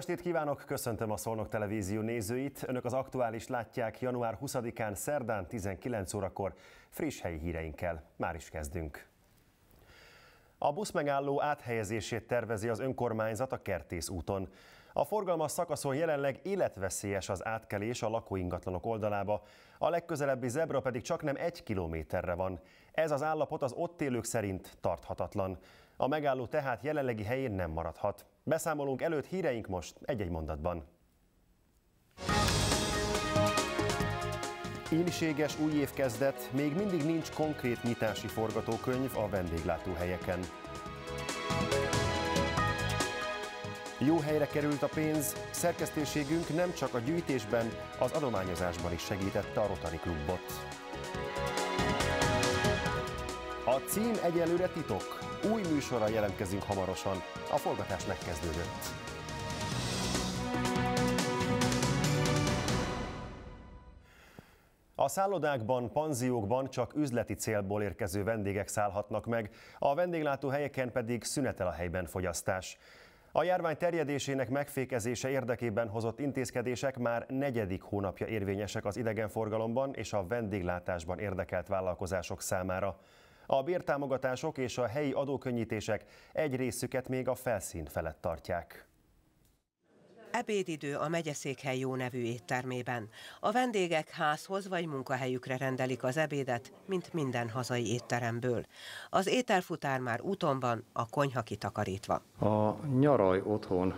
estét kívánok, köszöntöm a Szolnok Televízió nézőit. Önök az aktuális látják január 20-án, szerdán 19 órakor friss helyi híreinkkel. Már is kezdünk. A buszmegálló áthelyezését tervezi az önkormányzat a Kertész úton. A forgalmas szakaszon jelenleg életveszélyes az átkelés a lakóingatlanok oldalába, a legközelebbi zebra pedig csak nem egy kilométerre van. Ez az állapot az ott élők szerint tarthatatlan. A megálló tehát jelenlegi helyén nem maradhat. Beszámolunk előtt híreink most egy-egy mondatban. Ínséges új év kezdett, még mindig nincs konkrét nyitási forgatókönyv a vendéglátóhelyeken. Jó helyre került a pénz, szerkesztőségünk nem csak a gyűjtésben, az adományozásban is segítette a Rotary Klubot. A cím egyelőre titok, új műsorra jelentkezünk hamarosan. A forgatás megkezdődött. A szállodákban, panziókban csak üzleti célból érkező vendégek szállhatnak meg, a vendéglátó helyeken pedig szünetel a helyben fogyasztás. A járvány terjedésének megfékezése érdekében hozott intézkedések már negyedik hónapja érvényesek az idegenforgalomban és a vendéglátásban érdekelt vállalkozások számára. A bértámogatások és a helyi adókönnyítések egy részüket még a felszín felett tartják. Ebédidő a megyeszékhely jó nevű éttermében. A vendégek házhoz vagy munkahelyükre rendelik az ebédet, mint minden hazai étteremből. Az ételfutár már úton van, a konyha kitakarítva. A nyaraj otthon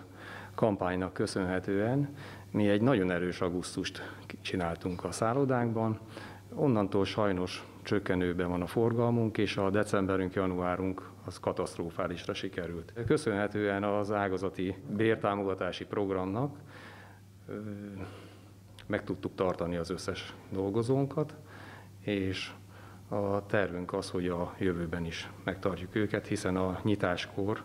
kampánynak köszönhetően mi egy nagyon erős augusztust csináltunk a szállodánkban. Onnantól sajnos csökkenőben van a forgalmunk, és a decemberünk, januárunk az katasztrofálisra sikerült. Köszönhetően az ágazati bértámogatási programnak meg tudtuk tartani az összes dolgozónkat, és a tervünk az, hogy a jövőben is megtartjuk őket, hiszen a nyitáskor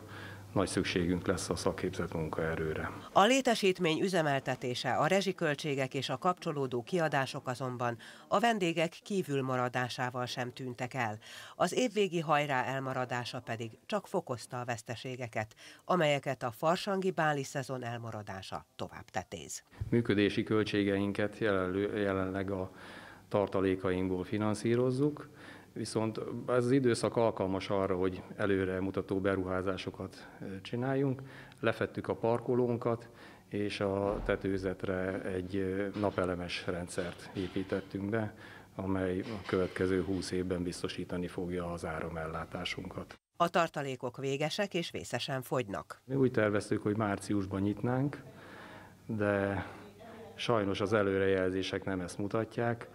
nagy szükségünk lesz a szakképzett munkaerőre. A létesítmény üzemeltetése, a rezsiköltségek és a kapcsolódó kiadások azonban a vendégek kívülmaradásával sem tűntek el. Az évvégi hajrá elmaradása pedig csak fokozta a veszteségeket, amelyeket a farsangi báli szezon elmaradása tovább tetéz. Működési költségeinket jelenleg a tartalékainkból finanszírozzuk, Viszont ez az időszak alkalmas arra, hogy előre mutató beruházásokat csináljunk. Lefettük a parkolónkat, és a tetőzetre egy napelemes rendszert építettünk be, amely a következő 20 évben biztosítani fogja az áramellátásunkat. A tartalékok végesek és vészesen fogynak. Mi úgy terveztük, hogy márciusban nyitnánk, de sajnos az előrejelzések nem ezt mutatják.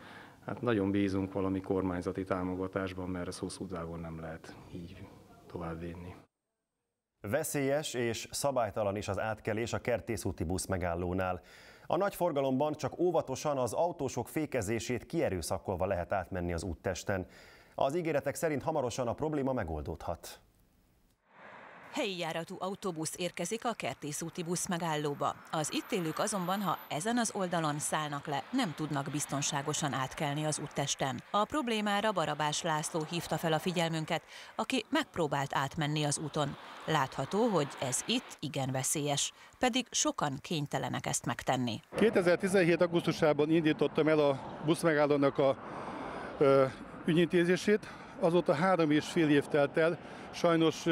Hát nagyon bízunk valami kormányzati támogatásban, mert ez hosszú távon nem lehet így tovább vinni. Veszélyes és szabálytalan is az átkelés a kertészúti busz megállónál. A nagy forgalomban csak óvatosan az autósok fékezését kierőszakolva lehet átmenni az úttesten. Az ígéretek szerint hamarosan a probléma megoldódhat. Helyi járatú autóbusz érkezik a kertészúti busz megállóba. Az itt élők azonban, ha ezen az oldalon szállnak le, nem tudnak biztonságosan átkelni az úttesten. A problémára Barabás László hívta fel a figyelmünket, aki megpróbált átmenni az úton. Látható, hogy ez itt igen veszélyes, pedig sokan kénytelenek ezt megtenni. 2017. augusztusában indítottam el a buszmegállónak a ö, ügyintézését, azóta három és fél év telt el, sajnos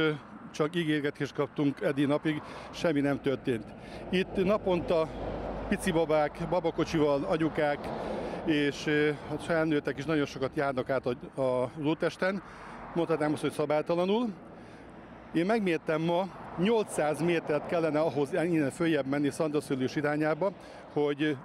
csak ígérgetést kaptunk eddig napig, semmi nem történt. Itt naponta pici babák, babakocsival anyukák és a eh, hát felnőttek is nagyon sokat járnak át az útesten, mondhatnám azt, hogy szabálytalanul. Én megmértem ma, 800 métert kellene ahhoz innen följebb menni Szandaszülős irányába, hogy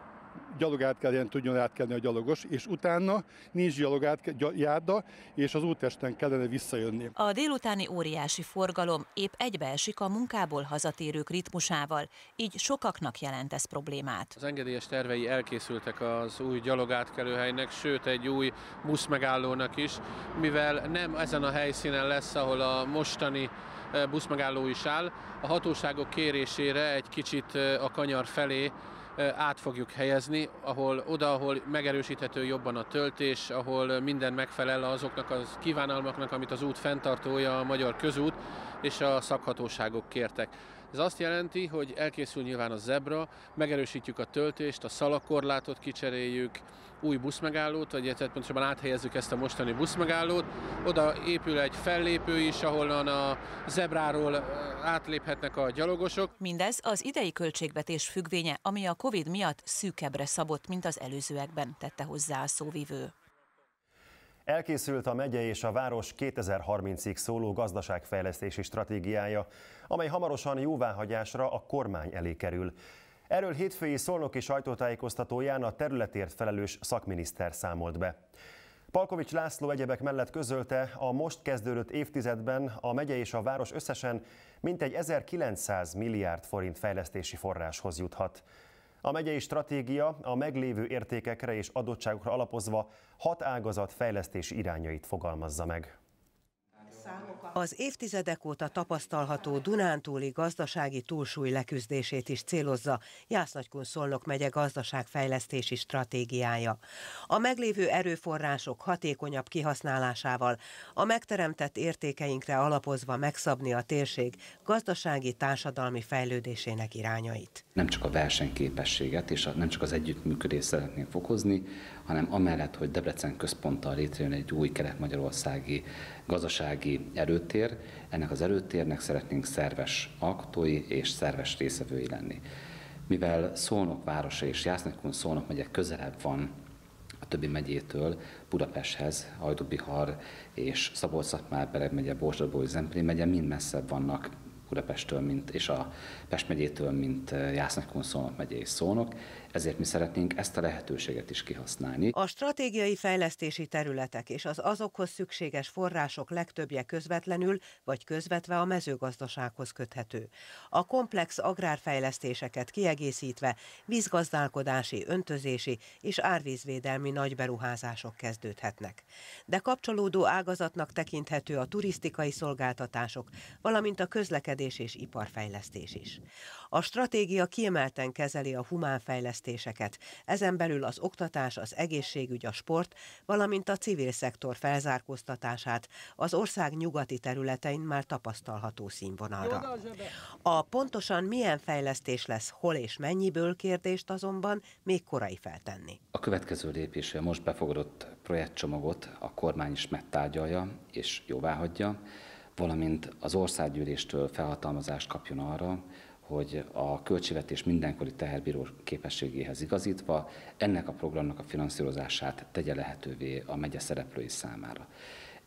gyalog átkeljen tudjon átkelni a gyalogos, és utána nincs gyalog járda, és az útesten kellene visszajönni. A délutáni óriási forgalom épp egybeesik a munkából hazatérők ritmusával, így sokaknak jelent ez problémát. Az engedélyes tervei elkészültek az új gyalogátkelőhelynek, sőt egy új buszmegállónak is, mivel nem ezen a helyszínen lesz, ahol a mostani eh, buszmegálló is áll. A hatóságok kérésére egy kicsit eh, a kanyar felé át fogjuk helyezni, ahol oda, ahol megerősíthető jobban a töltés, ahol minden megfelel azoknak a az kívánalmaknak, amit az út fenntartója, a Magyar Közút és a szakhatóságok kértek. Ez azt jelenti, hogy elkészül nyilván a zebra, megerősítjük a töltést, a szalakorlátot kicseréljük, új buszmegállót, vagy tehát pontosabban áthelyezzük ezt a mostani buszmegállót. Oda épül egy fellépő is, ahonnan a zebráról átléphetnek a gyalogosok. Mindez az idei költségvetés függvénye, ami a Covid miatt szűkebbre szabott, mint az előzőekben, tette hozzá a szóvivő. Elkészült a megye és a város 2030-ig szóló gazdaságfejlesztési stratégiája, amely hamarosan jóváhagyásra a kormány elé kerül. Erről hétfői szolnoki sajtótájékoztatóján a területért felelős szakminiszter számolt be. Palkovics László egyebek mellett közölte, a most kezdődött évtizedben a megye és a város összesen mintegy 1900 milliárd forint fejlesztési forráshoz juthat. A megyei stratégia a meglévő értékekre és adottságokra alapozva hat ágazat fejlesztési irányait fogalmazza meg. Az évtizedek óta tapasztalható Dunántúli gazdasági túlsúly leküzdését is célozza Jásznagykun Szolnok megye gazdaságfejlesztési stratégiája. A meglévő erőforrások hatékonyabb kihasználásával, a megteremtett értékeinkre alapozva megszabni a térség gazdasági társadalmi fejlődésének irányait. Nem csak a versenyképességet és a, nem csak az együttműködést szeretnénk fokozni, hanem amellett, hogy Debrecen központtal létrejön egy új kelet-magyarországi gazdasági erőtér, ennek az erőtérnek szeretnénk szerves alkotói és szerves részevői lenni. Mivel Szolnok városa és Jásznakun Szolnok megye közelebb van a többi megyétől Budapesthez, Ajdubihar és Szabolcs-Szatmár Bereg megye, Borsodból és megye mind messzebb vannak Budapesttől, mint, és a Pest megyétől, mint eh, Jásznak Szolnok megye és Szolnok, ezért mi szeretnénk ezt a lehetőséget is kihasználni. A stratégiai fejlesztési területek és az azokhoz szükséges források legtöbbje közvetlenül vagy közvetve a mezőgazdasághoz köthető. A komplex agrárfejlesztéseket kiegészítve vízgazdálkodási, öntözési és árvízvédelmi nagyberuházások kezdődhetnek. De kapcsolódó ágazatnak tekinthető a turisztikai szolgáltatások, valamint a közlekedés és iparfejlesztés is. A stratégia kiemelten kezeli a humánfejlesztés fejlesztéseket. Ezen belül az oktatás, az egészségügy, a sport, valamint a civil szektor felzárkóztatását az ország nyugati területein már tapasztalható színvonalra. A pontosan milyen fejlesztés lesz hol és mennyiből kérdést azonban még korai feltenni. A következő lépése most befogadott projektcsomagot a kormány is megtárgyalja és jóváhagyja, valamint az országgyűléstől felhatalmazást kapjon arra, hogy a költségvetés mindenkori teherbíró képességéhez igazítva ennek a programnak a finanszírozását tegye lehetővé a megye szereplői számára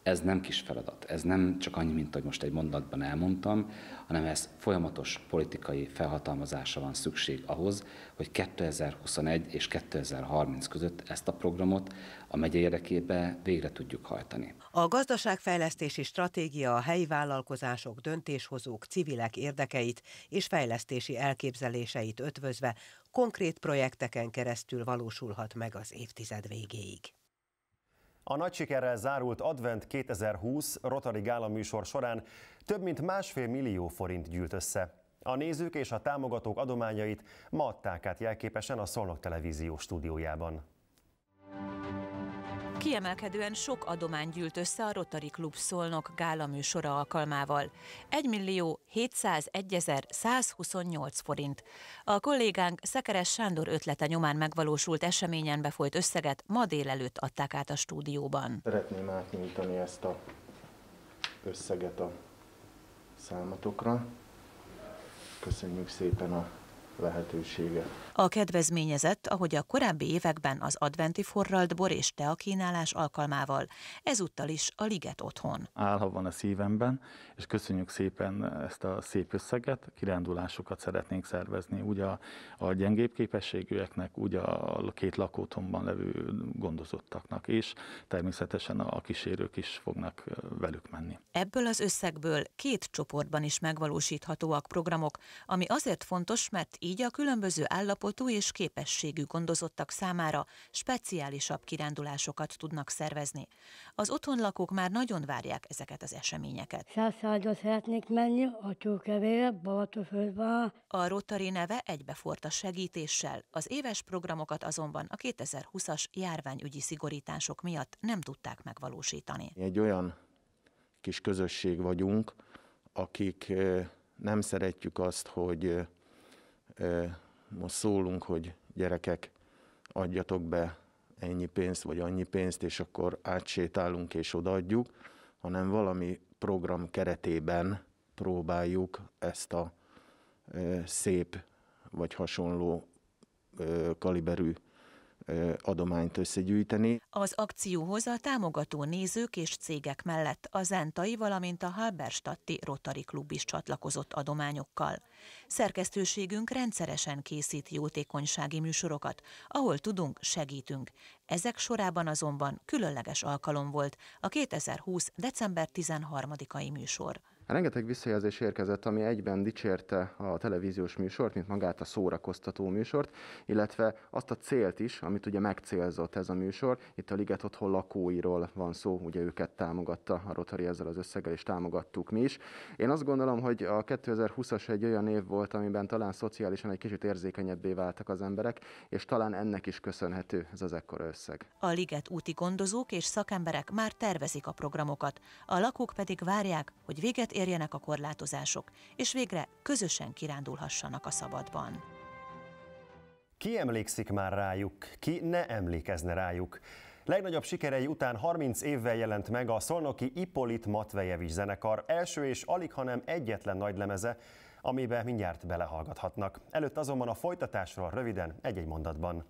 ez nem kis feladat, ez nem csak annyi, mint hogy most egy mondatban elmondtam, hanem ez folyamatos politikai felhatalmazása van szükség ahhoz, hogy 2021 és 2030 között ezt a programot a megye érdekébe végre tudjuk hajtani. A gazdaságfejlesztési stratégia a helyi vállalkozások, döntéshozók, civilek érdekeit és fejlesztési elképzeléseit ötvözve konkrét projekteken keresztül valósulhat meg az évtized végéig. A nagy sikerrel zárult Advent 2020 Rotary Gála műsor során több mint másfél millió forint gyűlt össze. A nézők és a támogatók adományait ma adták át jelképesen a Szolnok Televízió stúdiójában. Kiemelkedően sok adomány gyűlt össze a Rotary Klub Szolnok gála műsora alkalmával. 1 millió 128 forint. A kollégánk Szekeres Sándor ötlete nyomán megvalósult eseményen befolyt összeget ma délelőtt adták át a stúdióban. Szeretném átnyújtani ezt a összeget a számatokra. Köszönjük szépen a lehetősége. A kedvezményezett, ahogy a korábbi években az adventi forralt bor és tea kínálás alkalmával, ezúttal is a Liget otthon. Álha van a szívemben, és köszönjük szépen ezt a szép összeget, kirándulásokat szeretnénk szervezni, úgy a, a gyengébb képességűeknek, úgy a két lakótomban levő gondozottaknak, és természetesen a kísérők is fognak velük menni. Ebből az összegből két csoportban is megvalósíthatóak programok, ami azért fontos, mert így a különböző állapotú és képességű gondozottak számára speciálisabb kirándulásokat tudnak szervezni. Az otthonlakók már nagyon várják ezeket az eseményeket. Százszágyra szeretnék menni, a Csókevére, Balatonföldbe. A Rotary neve egybefort a segítéssel, az éves programokat azonban a 2020-as járványügyi szigorítások miatt nem tudták megvalósítani. Egy olyan kis közösség vagyunk, akik eh, nem szeretjük azt, hogy eh, most szólunk, hogy gyerekek, adjatok be ennyi pénzt, vagy annyi pénzt, és akkor átsétálunk és odaadjuk, hanem valami program keretében próbáljuk ezt a szép vagy hasonló kaliberű adományt összegyűjteni. Az akcióhoz a támogató nézők és cégek mellett a Zentai, valamint a Halberstadti Rotary Klub is csatlakozott adományokkal. Szerkesztőségünk rendszeresen készít jótékonysági műsorokat, ahol tudunk, segítünk. Ezek sorában azonban különleges alkalom volt a 2020. december 13-ai műsor. Rengeteg visszajelzés érkezett, ami egyben dicsérte a televíziós műsort, mint magát a szórakoztató műsort, illetve azt a célt is, amit ugye megcélzott ez a műsor. Itt a Liget Otthon lakóiról van szó, ugye őket támogatta a Rotary ezzel az összeggel, és támogattuk mi is. Én azt gondolom, hogy a 2020-as egy olyan év volt, amiben talán szociálisan egy kicsit érzékenyebbé váltak az emberek, és talán ennek is köszönhető ez az ekkora összeg. A Liget úti gondozók és szakemberek már tervezik a programokat, a lakók pedig várják, hogy véget érjenek a korlátozások, és végre közösen kirándulhassanak a szabadban. Ki emlékszik már rájuk? Ki ne emlékezne rájuk? Legnagyobb sikerei után 30 évvel jelent meg a szolnoki Ipolit Matvejevics zenekar első és alig, hanem egyetlen nagylemeze, amiben mindjárt belehallgathatnak. Előtt azonban a folytatásról röviden egy-egy mondatban.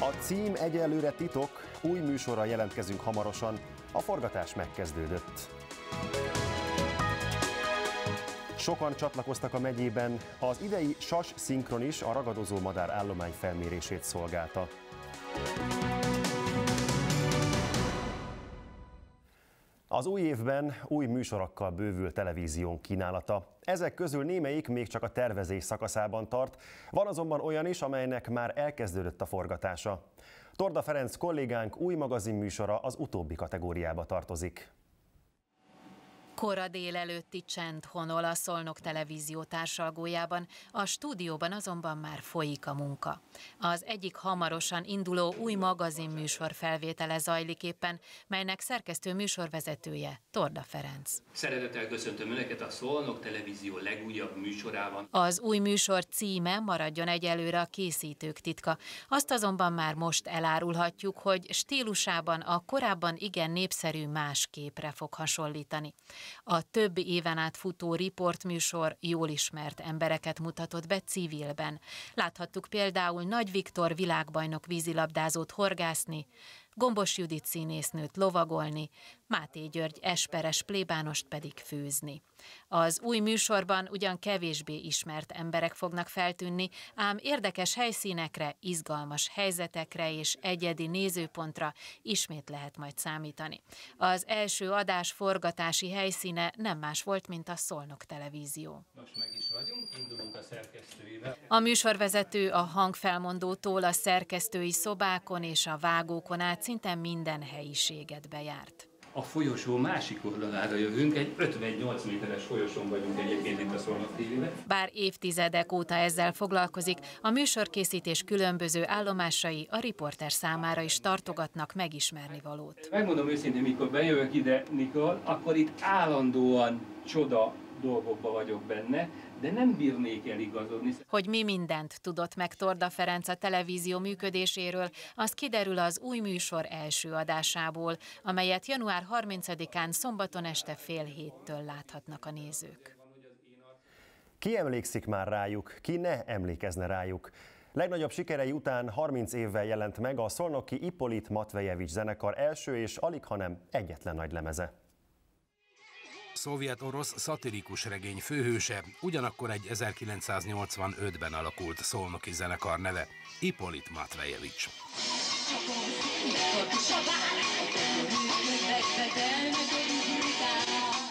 A cím egyelőre titok, új műsorra jelentkezünk hamarosan. A forgatás megkezdődött. Sokan csatlakoztak a megyében, az idei sas szinkron is a ragadozó madár állomány felmérését szolgálta. Az új évben új műsorokkal bővül televízión kínálata. Ezek közül némelyik még csak a tervezés szakaszában tart, van azonban olyan is, amelynek már elkezdődött a forgatása. Torda Ferenc kollégánk új magazinműsora az utóbbi kategóriába tartozik. Kora délelőtti csend honol a Szolnok televízió társalgójában, a stúdióban azonban már folyik a munka. Az egyik hamarosan induló új magazin műsor felvétele zajlik éppen, melynek szerkesztő műsorvezetője Torda Ferenc. Szeretettel köszöntöm Önöket a Szolnok televízió legújabb műsorában. Az új műsor címe maradjon egyelőre a készítők titka. Azt azonban már most elárulhatjuk, hogy stílusában a korábban igen népszerű más képre fog hasonlítani. A több éven át futó riportműsor jól ismert embereket mutatott be civilben. Láthattuk például Nagy Viktor világbajnok vízilabdázót horgászni, Gombos Judit színésznőt lovagolni, Máté György esperes plébánost pedig főzni. Az új műsorban ugyan kevésbé ismert emberek fognak feltűnni, ám érdekes helyszínekre, izgalmas helyzetekre és egyedi nézőpontra ismét lehet majd számítani. Az első adás forgatási helyszíne nem más volt, mint a Szolnok televízió. Most meg is vagyunk, indulunk. A műsorvezető a hangfelmondótól a szerkesztői szobákon és a vágókon át szinte minden helyiséget bejárt. A folyosó másik oldalára jövünk, egy 58 méteres folyosón vagyunk egyébként itt a Szolnok Bár évtizedek óta ezzel foglalkozik, a műsorkészítés különböző állomásai a riporter számára is tartogatnak megismerni valót. Megmondom őszintén, mikor bejövök ide, Nikol, akkor itt állandóan csoda dolgokba vagyok benne de nem bírnék el igazodni. Hogy mi mindent tudott meg Torda Ferenc a televízió működéséről, az kiderül az új műsor első adásából, amelyet január 30-án szombaton este fél héttől láthatnak a nézők. Ki emlékszik már rájuk, ki ne emlékezne rájuk? Legnagyobb sikerei után 30 évvel jelent meg a szolnoki Ipolit Matvejevics zenekar első és alig, hanem egyetlen nagy lemeze szovjet-orosz szatirikus regény főhőse, ugyanakkor egy 1985-ben alakult szolnoki zenekar neve, Ipolit Matvejevics. Szabály,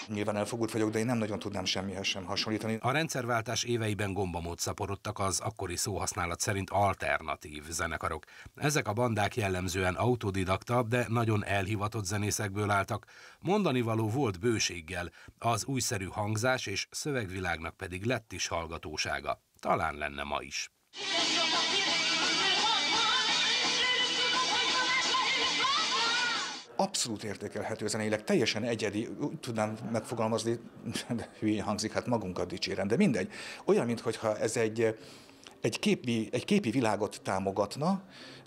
Nyilván elfogult vagyok, de én nem nagyon tudnám semmihez sem hasonlítani. A rendszerváltás éveiben gombamód szaporodtak az akkori szóhasználat szerint alternatív zenekarok. Ezek a bandák jellemzően autodidakta, de nagyon elhivatott zenészekből álltak. Mondani való volt bőséggel, az újszerű hangzás és szövegvilágnak pedig lett is hallgatósága. Talán lenne ma is. Yeah. abszolút értékelhető zeneileg, teljesen egyedi, úgy tudnám megfogalmazni, hülyén hangzik, hát magunkat dicsérem, de mindegy. Olyan, mintha ez egy, egy, képi, egy képi világot támogatna,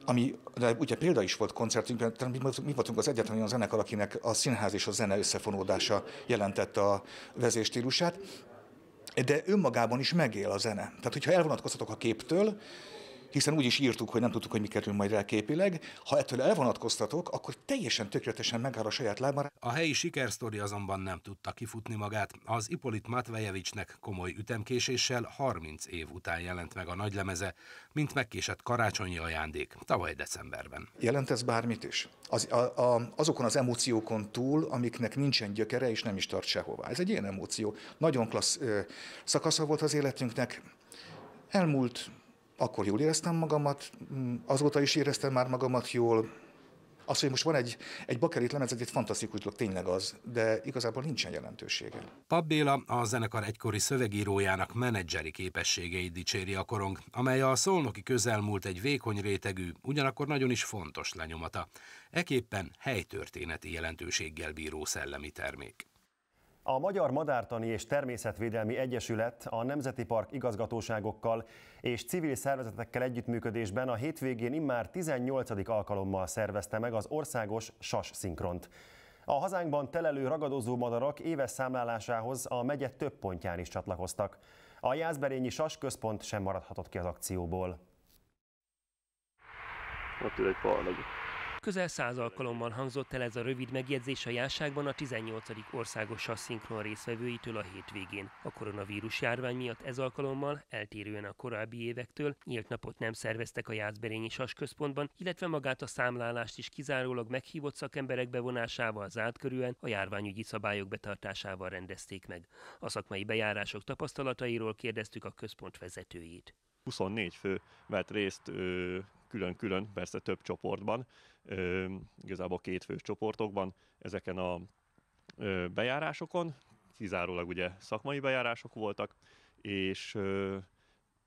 ami, de ugye példa is volt koncertünkben, mi, mi voltunk az egyetlen olyan zenekar, akinek a színház és a zene összefonódása jelentette a vezéstílusát, de önmagában is megél a zene. Tehát, hogyha elvonatkoztatok a képtől, hiszen úgy is írtuk, hogy nem tudtuk, hogy mi kerül majd el képileg. Ha ettől elvonatkoztatok, akkor teljesen tökéletesen megáll a saját lábára. A helyi sikersztori azonban nem tudta kifutni magát. Az Ipolit Matvejevicsnek komoly ütemkéséssel 30 év után jelent meg a nagylemeze, mint megkésett karácsonyi ajándék tavaly decemberben. Jelent ez bármit is? Az, a, a, azokon az emóciókon túl, amiknek nincsen gyökere és nem is tart sehová. Ez egy ilyen emóció. Nagyon klassz ö, szakasza volt az életünknek. Elmúlt, akkor jól éreztem magamat, mm, azóta is éreztem már magamat jól. Az, hogy most van egy, egy bakerit lemez, egy fantasztikus dolog, tényleg az, de igazából nincsen jelentősége. Pap Béla a zenekar egykori szövegírójának menedzseri képességeit dicséri a korong, amely a szolnoki közelmúlt egy vékony rétegű, ugyanakkor nagyon is fontos lenyomata. Eképpen helytörténeti jelentőséggel bíró szellemi termék. A Magyar Madártani és Természetvédelmi Egyesület a Nemzeti Park igazgatóságokkal és civil szervezetekkel együttműködésben a hétvégén immár 18. alkalommal szervezte meg az országos sas szinkront. A hazánkban telelő ragadozó madarak éves számlálásához a megye több pontján is csatlakoztak. A Jászberényi Sas Központ sem maradhatott ki az akcióból. Ott ül egy parlagi. Közel száz alkalommal hangzott el ez a rövid megjegyzés a járságban a 18. országos szinkron részvevőitől a hétvégén. A koronavírus járvány miatt ez alkalommal, eltérően a korábbi évektől, nyílt napot nem szerveztek a Jászberényi Sas központban, illetve magát a számlálást is kizárólag meghívott szakemberek bevonásával zárt körülön a járványügyi szabályok betartásával rendezték meg. A szakmai bejárások tapasztalatairól kérdeztük a központ vezetőjét. 24 fő vett részt külön-külön, persze több csoportban, ö, igazából fős csoportokban, ezeken a ö, bejárásokon, kizárólag ugye szakmai bejárások voltak, és ö,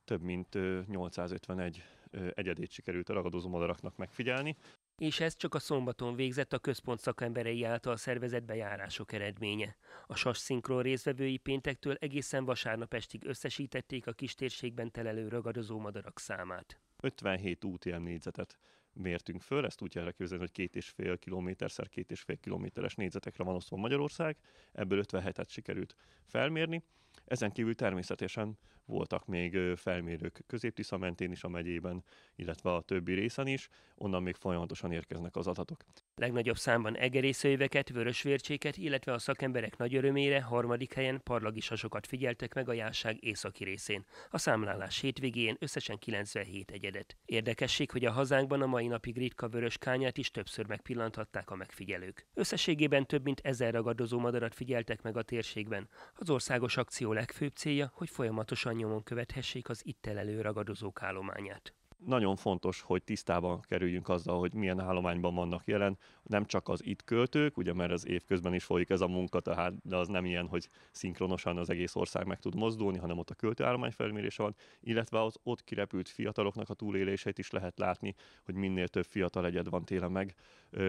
több mint ö, 851 ö, egyedét sikerült a ragadozó madaraknak megfigyelni. És ez csak a szombaton végzett a központ szakemberei által szervezett bejárások eredménye. A sas szinkron részvevői péntektől egészen vasárnap estig összesítették a kistérségben telelő ragadozó madarak számát. 57 UTM négyzetet mértünk föl, ezt úgy kell képzelni, hogy két és fél kilométerszer két és fél kilométeres négyzetekre van osztva Magyarország, ebből 57-et sikerült felmérni, ezen kívül természetesen voltak még felmérők közép mentén is a megyében, illetve a többi részen is, onnan még folyamatosan érkeznek az adatok. Legnagyobb számban egerészőjöveket, vörösvércséket, illetve a szakemberek nagy örömére harmadik helyen parlagisasokat figyeltek meg a járság északi részén. A számlálás hétvégén összesen 97 egyedet. Érdekesség, hogy a hazánkban a mai napig ritka vörös kányát is többször megpillanthatták a megfigyelők. Összességében több mint ezer ragadozó madarat figyeltek meg a térségben. Az országos akció misszió legfőbb célja, hogy folyamatosan nyomon követhessék az itt telelő ragadozók állományát. Nagyon fontos, hogy tisztában kerüljünk azzal, hogy milyen állományban vannak jelen, nem csak az itt költők, ugye mert az évközben is folyik ez a munka, tehát de az nem ilyen, hogy szinkronosan az egész ország meg tud mozdulni, hanem ott a költőállomány felmérése van, illetve az ott kirepült fiataloknak a túlélését is lehet látni, hogy minél több fiatal egyed van télen meg,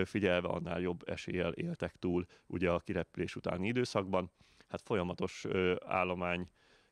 figyelve annál jobb eséllyel éltek túl ugye a kirepülés utáni időszakban hát folyamatos állomány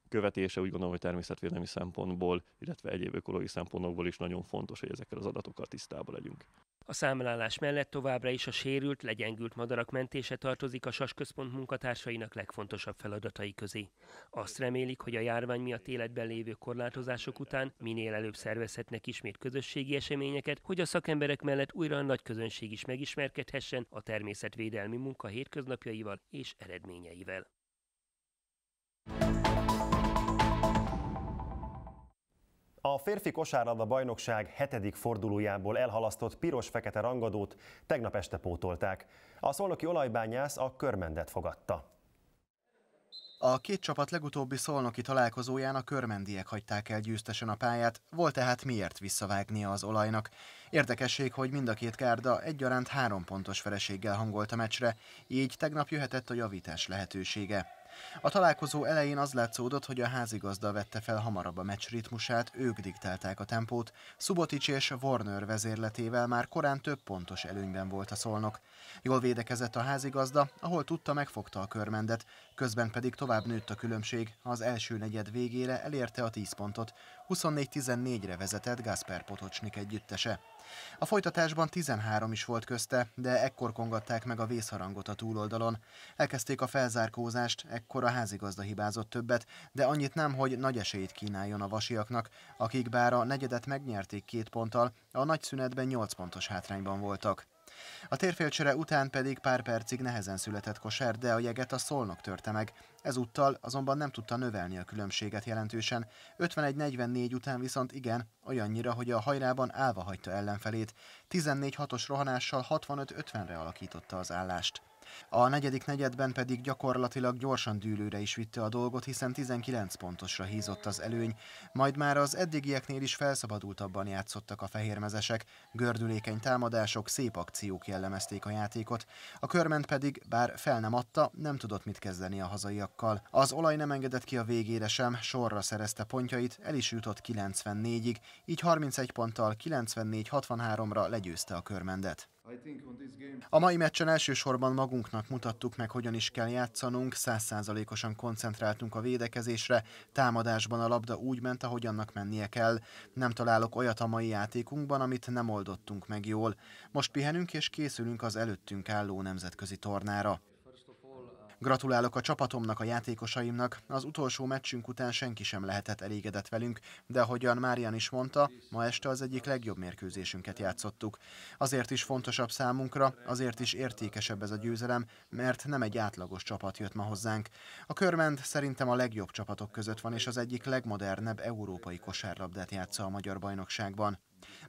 követése úgy gondolom, hogy természetvédelmi szempontból, illetve egyéb ökológiai szempontokból is nagyon fontos, hogy ezekkel az adatokkal tisztában legyünk. A számlálás mellett továbbra is a sérült, legyengült madarak mentése tartozik a SAS központ munkatársainak legfontosabb feladatai közé. Azt remélik, hogy a járvány miatt életben lévő korlátozások után minél előbb szervezhetnek ismét közösségi eseményeket, hogy a szakemberek mellett újra a nagy közönség is megismerkedhessen a természetvédelmi munka hétköznapjaival és eredményeivel. A férfi kosárlabda bajnokság hetedik fordulójából elhalasztott piros-fekete rangadót tegnap este pótolták. A szolnoki olajbányász a körmendet fogadta. A két csapat legutóbbi szolnoki találkozóján a körmendiek hagyták el győztesen a pályát, volt tehát miért visszavágnia az olajnak. Érdekesség, hogy mind a két kárda egyaránt három pontos vereséggel hangolt a meccsre, így tegnap jöhetett a javítás lehetősége. A találkozó elején az látszódott, hogy a házigazda vette fel hamarabb a meccs ritmusát, ők diktálták a tempót, Szubotics és Warner vezérletével már korán több pontos előnyben volt a szolnok. Jól védekezett a házigazda, ahol tudta megfogta a körmendet, közben pedig tovább nőtt a különbség, az első negyed végére elérte a 10 pontot, 24-14-re vezetett Gáspár Potocsnik együttese. A folytatásban 13 is volt közte, de ekkor kongatták meg a vészharangot a túloldalon. Elkezdték a felzárkózást, ekkor a házigazda hibázott többet, de annyit nem, hogy nagy esélyt kínáljon a vasiaknak, akik bár a negyedet megnyerték két ponttal, a nagy szünetben 8 pontos hátrányban voltak. A térfélcsere után pedig pár percig nehezen született kosár, de a jeget a szolnok törte meg. Ezúttal azonban nem tudta növelni a különbséget jelentősen. 51-44 után viszont igen, olyannyira, hogy a hajrában állva hagyta ellenfelét. 14-6-os rohanással 65-50-re alakította az állást. A negyedik negyedben pedig gyakorlatilag gyorsan dűlőre is vitte a dolgot, hiszen 19 pontosra hízott az előny, majd már az eddigieknél is felszabadultabban játszottak a fehérmezesek, gördülékeny támadások, szép akciók jellemezték a játékot, a körment pedig, bár fel nem adta, nem tudott mit kezdeni a hazaiakkal. Az olaj nem engedett ki a végére sem, sorra szerezte pontjait, el is jutott 94-ig, így 31 ponttal 94-63-ra legyőzte a körmendet. A mai meccsen elsősorban magunknak mutattuk meg, hogyan is kell játszanunk, százszázalékosan koncentráltunk a védekezésre, támadásban a labda úgy ment, ahogy annak mennie kell. Nem találok olyat a mai játékunkban, amit nem oldottunk meg jól. Most pihenünk és készülünk az előttünk álló nemzetközi tornára. Gratulálok a csapatomnak, a játékosaimnak, az utolsó meccsünk után senki sem lehetett elégedett velünk, de ahogyan Márian is mondta, ma este az egyik legjobb mérkőzésünket játszottuk. Azért is fontosabb számunkra, azért is értékesebb ez a győzelem, mert nem egy átlagos csapat jött ma hozzánk. A körment szerintem a legjobb csapatok között van, és az egyik legmodernebb európai kosárlabdát játsza a magyar bajnokságban.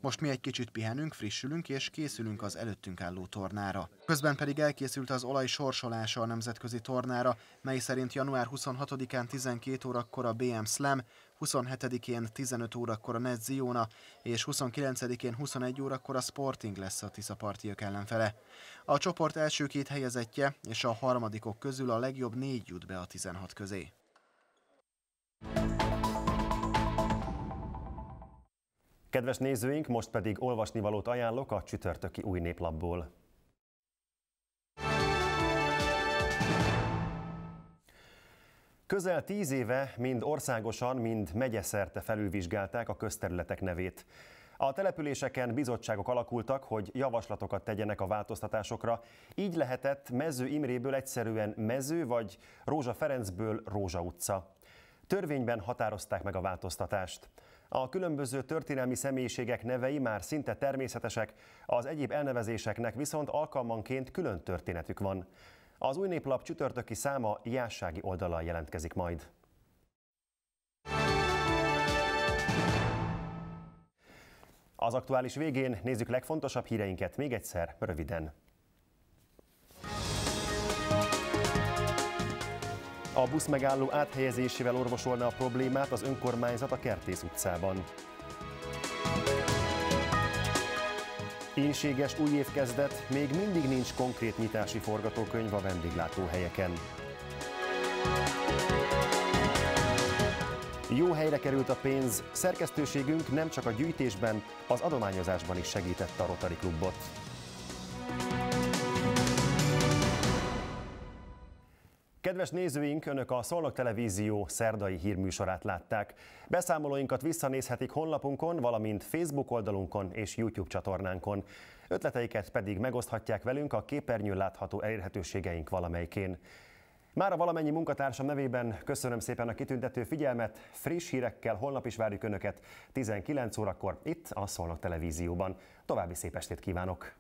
Most mi egy kicsit pihenünk, frissülünk és készülünk az előttünk álló tornára. Közben pedig elkészült az olaj sorsolása a nemzetközi tornára, mely szerint január 26-án 12 órakor a BM Slam, 27-én 15 órakor a Net Ziona, és 29-én 21 órakor a Sporting lesz a partiak ellenfele. A csoport első két helyezettje és a harmadikok közül a legjobb négy jut be a 16 közé. Kedves nézőink, most pedig olvasnivalót ajánlok a csütörtöki új néplapból. Közel tíz éve mind országosan, mind megyeszerte felülvizsgálták a közterületek nevét. A településeken bizottságok alakultak, hogy javaslatokat tegyenek a változtatásokra, így lehetett Mező Imréből egyszerűen Mező, vagy Rózsa Ferencből Rózsa utca. Törvényben határozták meg a változtatást. A különböző történelmi személyiségek nevei már szinte természetesek, az egyéb elnevezéseknek viszont alkalmanként külön történetük van. Az új néplap csütörtöki száma jássági oldalal jelentkezik majd. Az aktuális végén nézzük legfontosabb híreinket még egyszer, röviden. A busz megálló áthelyezésével orvosolna a problémát az önkormányzat a Kertész utcában. Énséges új év kezdett, még mindig nincs konkrét nyitási forgatókönyv a vendéglátóhelyeken. Jó helyre került a pénz, szerkesztőségünk nem csak a gyűjtésben, az adományozásban is segített a Rotary Klubot. Kedves nézőink, Önök a Szolnok Televízió szerdai hírműsorát látták. Beszámolóinkat visszanézhetik honlapunkon, valamint Facebook oldalunkon és YouTube csatornánkon. Ötleteiket pedig megoszthatják velünk a képernyőn látható elérhetőségeink valamelyikén. Mára valamennyi munkatársam nevében köszönöm szépen a kitüntető figyelmet, friss hírekkel holnap is várjuk Önöket 19 órakor itt a Szolnok Televízióban. További szép estét kívánok!